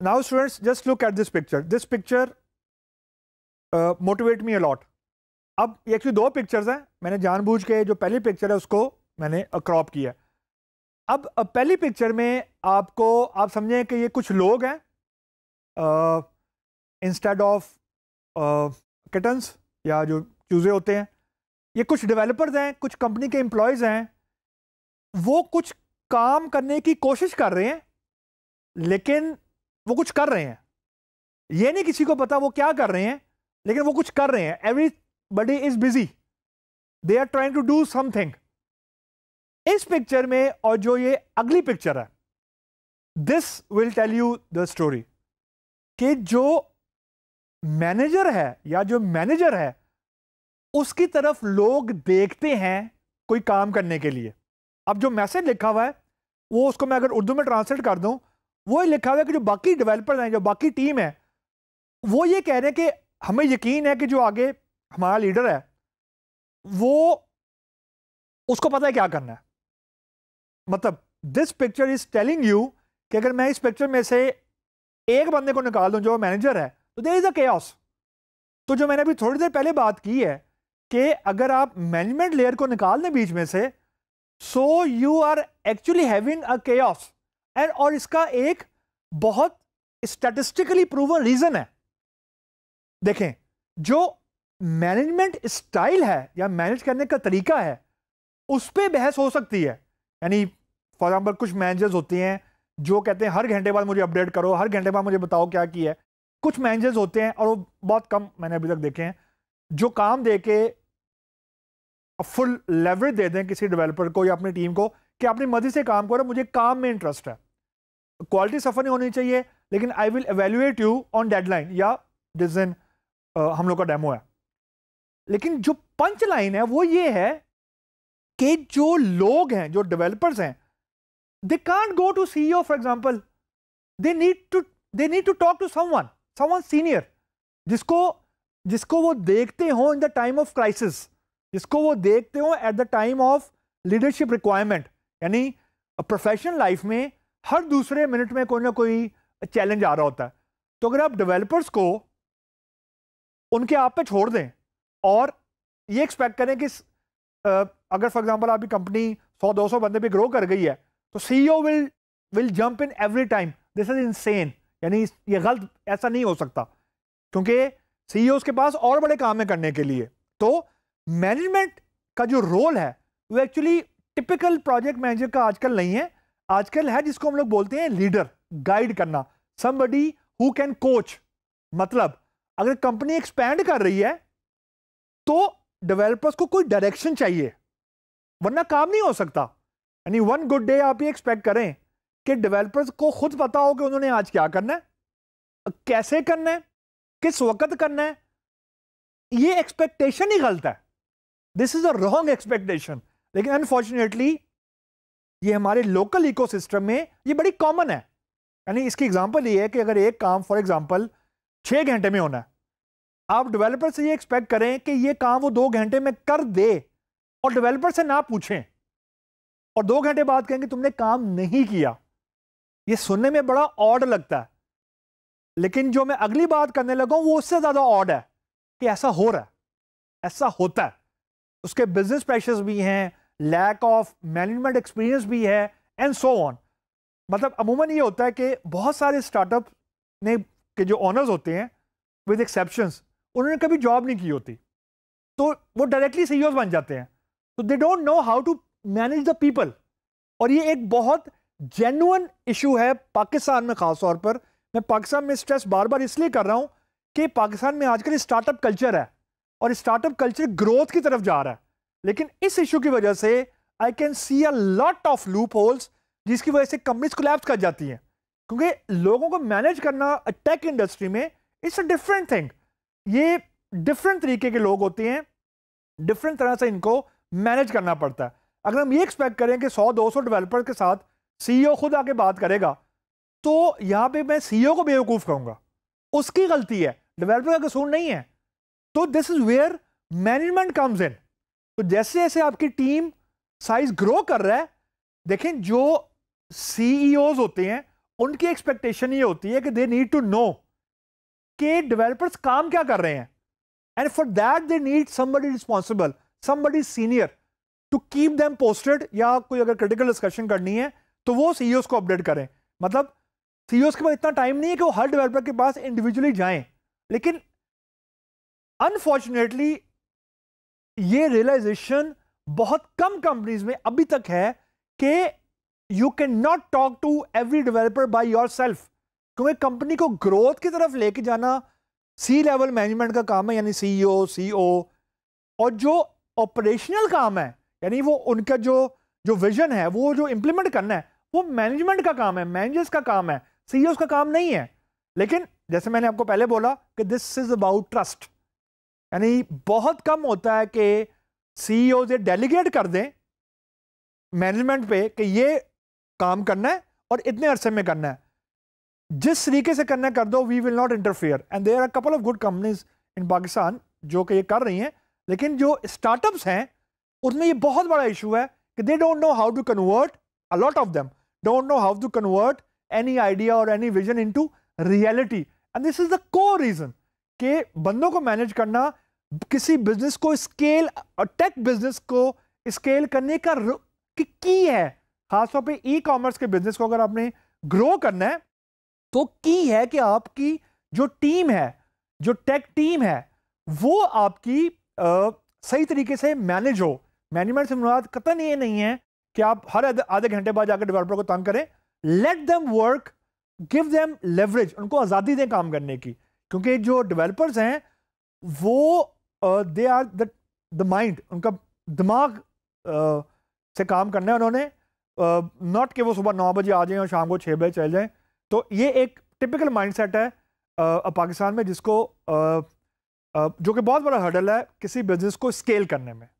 Now students, just look at this picture. This picture uh, motivate me a lot. अब ये actually दो pictures हैं मैंने जानबूझ के जो पहली पिक्चर है उसको मैंने क्रॉप किया अब पहली पिक्चर में आपको आप समझें कि ये कुछ लोग हैं इंस्टेड ऑफ किटन्स या जो चूज़े होते हैं ये कुछ डेवलपर्स हैं कुछ कंपनी के एम्प्लॉयज़ हैं वो कुछ काम करने की कोशिश कर रहे हैं लेकिन वो कुछ कर रहे हैं ये नहीं किसी को पता वो क्या कर रहे हैं लेकिन वो कुछ कर रहे हैं everybody is busy they are trying to do something इस पिक्चर में और जो ये अगली पिक्चर है this will tell you the story कि जो मैनेजर है या जो मैनेजर है उसकी तरफ लोग देखते हैं कोई काम करने के लिए अब जो मैसेज लिखा हुआ है वो उसको मैं अगर उर्दू में ट्रांसलेट कर दूं वो लिखा हुआ है कि जो बाकी डेवलपर हैं जो बाकी टीम है वो ये कह रहे हैं कि हमें यकीन है कि जो आगे हमारा लीडर है वो उसको पता है क्या करना है मतलब this picture is telling you कि अगर मैं इस पिक्चर में से एक बंदे को निकाल दूं जो मैनेजर है तो देर इज़ अ केस तो जो मैंने अभी थोड़ी देर पहले बात की है कि अगर आप मैनेजमेंट लेयर को निकाल दें बीच में से so you are actually having a case and और इसका एक बहुत स्टैटिस्टिकली प्रूवन रीजन है देखें जो मैनेजमेंट स्टाइल है या मैनेज करने का तरीका है उस पर बहस हो सकती है यानी फॉर एग्जाम्पल कुछ मैनेजर्स होते हैं जो कहते हैं हर घंटे बाद मुझे अपडेट करो हर घंटे बाद मुझे बताओ क्या किया है कुछ मैनेजर्स होते हैं और वो बहुत कम मैंने अभी तक देखे हैं जो काम दे के फुल लेवरेज दे दें किसी डेवलपर को या अपनी टीम को कि अपनी मर्जी से काम करो मुझे काम में इंटरेस्ट है क्वालिटी सफ़र नहीं होनी चाहिए लेकिन I will evaluate you on deadline या जिस दिन हम लोग का डेमो है लेकिन जो पंच लाइन है वो ये है कि जो लोग हैं जो डेवलपर्स हैं they can't go to see for example they need to they need to talk to someone someone senior जिसको जिसको वो देखते हो in the time of crisis जिसको वो देखते हो at the time of leadership requirement यानी प्रोफेशनल लाइफ में हर दूसरे मिनट में कोई ना कोई चैलेंज आ रहा होता है तो अगर आप डेवलपर्स को उनके आप पे छोड़ दें और ये एक्सपेक्ट करें कि अगर फॉर एग्जांपल आपकी कंपनी 100-200 बंदे भी ग्रो कर गई है तो CEO will will jump in every time this is insane यानी ये गलत ऐसा नहीं हो सकता क्योंकि सीईओ e के पास और बड़े काम है करने के लिए तो मैनेजमेंट का जो रोल है वो एक्चुअली टिपिकल प्रोजेक्ट मैनेजर का आजकल नहीं है आजकल है जिसको हम लोग बोलते हैं लीडर गाइड करना समबडी हु कैन कोच मतलब अगर कंपनी एक्सपैंड कर रही है तो डेवलपर्स को कोई डायरेक्शन चाहिए वरना काम नहीं हो सकता यानी वन गुड डे आप ये एक्सपेक्ट करें कि डेवलपर्स को खुद पता हो कि उन्होंने आज क्या करना है कैसे करना है किस वक्त करना है ये एक्सपेक्टेशन ही गलत है this is a wrong expectation लेकिन अनफॉर्चुनेटली ये हमारे लोकल इकोसिस्टम में ये बड़ी कॉमन है यानी इसकी एग्जांपल ये है कि अगर एक काम फॉर एग्जांपल छः घंटे में होना है आप डेवलपर से ये एक्सपेक्ट करें कि ये काम वो दो घंटे में कर दे और डेवलपर से ना पूछें और दो घंटे बाद कि तुमने काम नहीं किया ये सुनने में बड़ा ऑड लगता है लेकिन जो मैं अगली बात करने लगा वो उससे ज़्यादा ऑड है कि ऐसा हो रहा है ऐसा होता है उसके बिजनेस प्रेशर्स भी हैं लैक ऑफ मैनेजमेंट एक्सपीरियंस भी है एंड सो ऑन मतलब अमूमन ये होता है कि बहुत सारे स्टार्टअप ने के जो ऑनर्स होते हैं विद एक्सेप्शंस उन्होंने कभी जॉब नहीं की होती तो वो डायरेक्टली सी e बन जाते हैं तो they don't know how to manage the people और ये एक बहुत जेनुअन इशू है पाकिस्तान में ख़ास तौर पर मैं पाकिस्तान में स्ट्रेस बार बार इसलिए कर रहा हूँ कि पाकिस्तान में आजकल स्टार्टअप कल्चर है और स्टार्टअप कल्चर ग्रोथ की तरफ जा रहा है लेकिन इस इशू की वजह से I can see a lot of loopholes जिसकी वजह से कंपनीज कोलैप्स कर जाती हैं क्योंकि लोगों को मैनेज करना टेक इंडस्ट्री में इट्स अ डिफरेंट थिंग ये डिफरेंट तरीके के लोग होते हैं डिफरेंट तरह से इनको मैनेज करना पड़ता है अगर हम ये एक्सपेक्ट करें कि 100-200 डेवलपर के साथ सीईओ खुद आके बात करेगा तो यहाँ पे मैं सीईओ को बेवकूफ़ कहूँगा उसकी गलती है डेवलपर का कसूर नहीं है तो this is where management comes in तो जैसे जैसे आपकी टीम साइज ग्रो कर रहा है देखें जो सीईओज e होते हैं उनकी एक्सपेक्टेशन ये होती है कि दे नीड टू नो कि डेवलपर्स काम क्या कर रहे हैं and for that they need somebody responsible somebody senior to keep them posted या कोई अगर क्रिटिकल डिस्कशन करनी है तो वो सीईओ e को अपडेट करें मतलब सीईओ e के पास इतना टाइम नहीं है कि वो हर डेवलपर के पास इंडिविजुअली जाएं लेकिन अनफॉर्चुनेटली ये रियलाइजेशन बहुत कम कंपनीज में अभी तक है कि you can not talk to every developer by yourself क्योंकि कंपनी को ग्रोथ की तरफ लेके जाना सी लेवल मैनेजमेंट का काम है यानी सीईओ सीओ e और जो ऑपरेशनल काम है यानी वो उनका जो जो विजन है वो जो इम्प्लीमेंट करना है वो मैनेजमेंट का काम है मैनेजर्स का काम है सीईओ e का काम नहीं है लेकिन जैसे मैंने आपको पहले बोला कि दिस इज अबाउट ट्रस्ट यानी बहुत कम होता है कि सीईओ e से डेलीगेट कर दें मैनेजमेंट पे कि ये काम करना है और इतने अरसे में करना है जिस तरीके से करना कर दो we will not interfere and there are couple of good companies in Pakistan जो कि ये कर रही हैं लेकिन जो स्टार्टअप्स हैं उसमें ये बहुत बड़ा इशू है कि they don't know how to convert a lot of them don't know how to convert any idea और any vision into reality and this is the core reason कि बंदों को मैनेज करना किसी बिजनेस को स्केल टेक बिजनेस को scale करने का की है खासतौर पे ई कॉमर्स के बिजनेस को अगर आपने ग्रो करना है तो की है कि आपकी जो टीम है जो टेक टीम है वो आपकी आ, सही तरीके से मैनेज हो मैनेजमेंट से मुराद कतन ये नहीं है कि आप हर आधे घंटे बाद जाकर डेवलपर को तंग करें let them work give them leverage उनको आज़ादी दें काम करने की क्योंकि जो डेवलपर्स हैं वो दे आर द माइंड उनका दिमाग uh, से काम करना है उन्होंने नॉट uh, कि वो सुबह नौ बजे आ जाएं और शाम को छः बजे चले जाएं तो ये एक टिपिकल माइंडसेट है uh, पाकिस्तान में जिसको uh, uh, जो कि बहुत बड़ा हर्डल है किसी बिजनेस को स्केल करने में